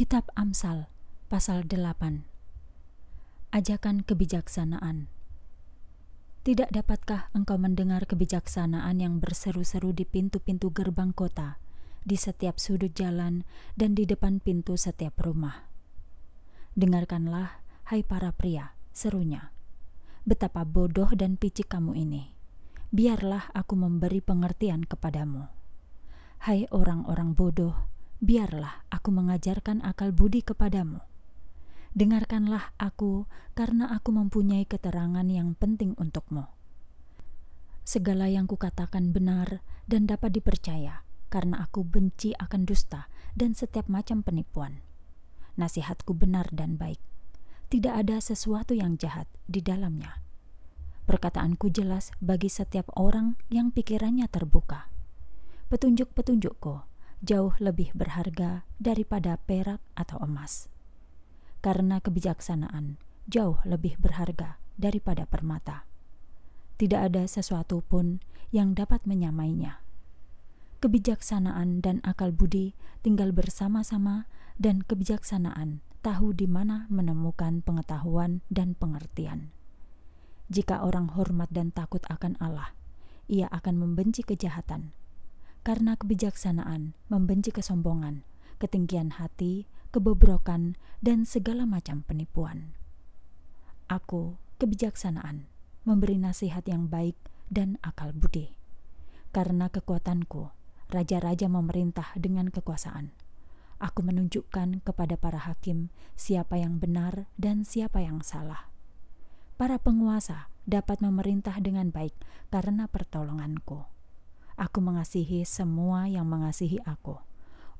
Kitab Amsal pasal 8 Ajakan kebijaksanaan Tidak dapatkah engkau mendengar kebijaksanaan yang berseru-seru di pintu-pintu gerbang kota, di setiap sudut jalan dan di depan pintu setiap rumah? Dengarkanlah, hai para pria, serunya. Betapa bodoh dan picik kamu ini. Biarlah aku memberi pengertian kepadamu. Hai orang-orang bodoh, biarlah aku mengajarkan akal budi kepadamu. Dengarkanlah aku, karena aku mempunyai keterangan yang penting untukmu. Segala yang kukatakan benar dan dapat dipercaya, karena aku benci akan dusta dan setiap macam penipuan. Nasihatku benar dan baik. Tidak ada sesuatu yang jahat di dalamnya. Perkataanku jelas bagi setiap orang yang pikirannya terbuka. Petunjuk-petunjukku jauh lebih berharga daripada perak atau emas, karena kebijaksanaan jauh lebih berharga daripada permata. Tidak ada sesuatu pun yang dapat menyamainya. Kebijaksanaan dan akal budi tinggal bersama-sama, dan kebijaksanaan tahu di mana menemukan pengetahuan dan pengertian. Jika orang hormat dan takut akan Allah, ia akan membenci kejahatan karena kebijaksanaan membenci kesombongan, ketinggian hati, kebobrokan, dan segala macam penipuan. Aku, kebijaksanaan, memberi nasihat yang baik dan akal budi. Karena kekuatanku, raja-raja memerintah dengan kekuasaan. Aku menunjukkan kepada para hakim siapa yang benar dan siapa yang salah. Para penguasa dapat memerintah dengan baik karena pertolonganku. Aku mengasihi semua yang mengasihi aku.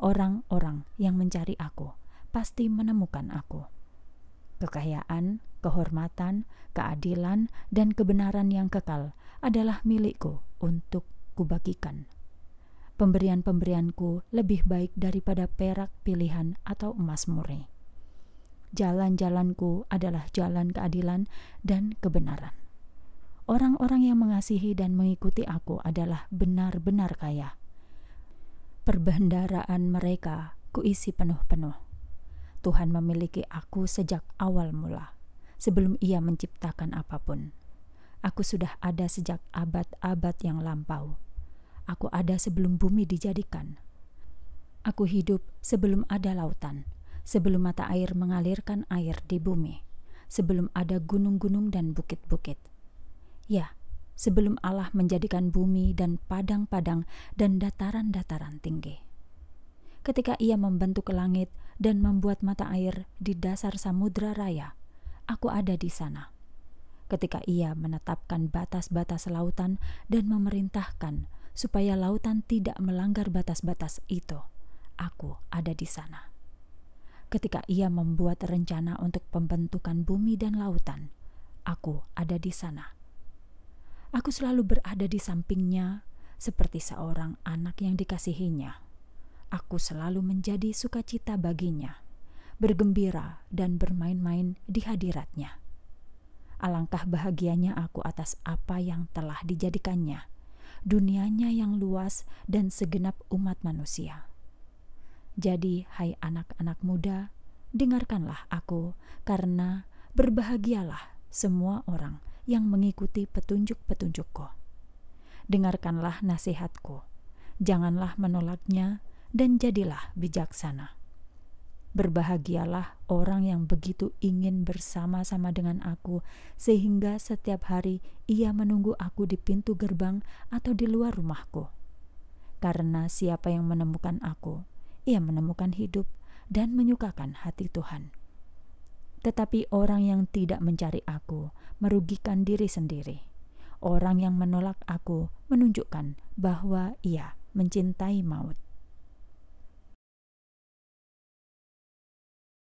Orang-orang yang mencari aku pasti menemukan aku. Kekayaan, kehormatan, keadilan, dan kebenaran yang kekal adalah milikku untuk kubagikan. Pemberian-pemberianku lebih baik daripada perak pilihan atau emas murni. Jalan-jalanku adalah jalan keadilan dan kebenaran. Orang-orang yang mengasihi dan mengikuti aku adalah benar-benar kaya. Perbendaraan mereka kuisi penuh-penuh. Tuhan memiliki aku sejak awal mula, sebelum ia menciptakan apapun. Aku sudah ada sejak abad-abad yang lampau. Aku ada sebelum bumi dijadikan. Aku hidup sebelum ada lautan, sebelum mata air mengalirkan air di bumi, sebelum ada gunung-gunung dan bukit-bukit Ya, sebelum Allah menjadikan bumi dan padang-padang dan dataran-dataran tinggi. Ketika ia membentuk langit dan membuat mata air di dasar samudra raya, aku ada di sana. Ketika ia menetapkan batas-batas lautan dan memerintahkan supaya lautan tidak melanggar batas-batas itu, aku ada di sana ketika ia membuat rencana untuk pembentukan bumi dan lautan. Aku ada di sana. Aku selalu berada di sampingnya, seperti seorang anak yang dikasihinya. Aku selalu menjadi sukacita baginya, bergembira dan bermain-main di hadiratnya. Alangkah bahagianya aku atas apa yang telah dijadikannya, dunianya yang luas dan segenap umat manusia. Jadi, hai anak-anak muda, dengarkanlah aku, karena berbahagialah semua orang yang mengikuti petunjuk-petunjukku. Dengarkanlah nasihatku, janganlah menolaknya, dan jadilah bijaksana. Berbahagialah orang yang begitu ingin bersama-sama dengan aku, sehingga setiap hari ia menunggu aku di pintu gerbang atau di luar rumahku. Karena siapa yang menemukan aku, ia menemukan hidup dan menyukakan hati Tuhan. Tetapi orang yang tidak mencari aku merugikan diri sendiri. Orang yang menolak aku menunjukkan bahwa ia mencintai maut.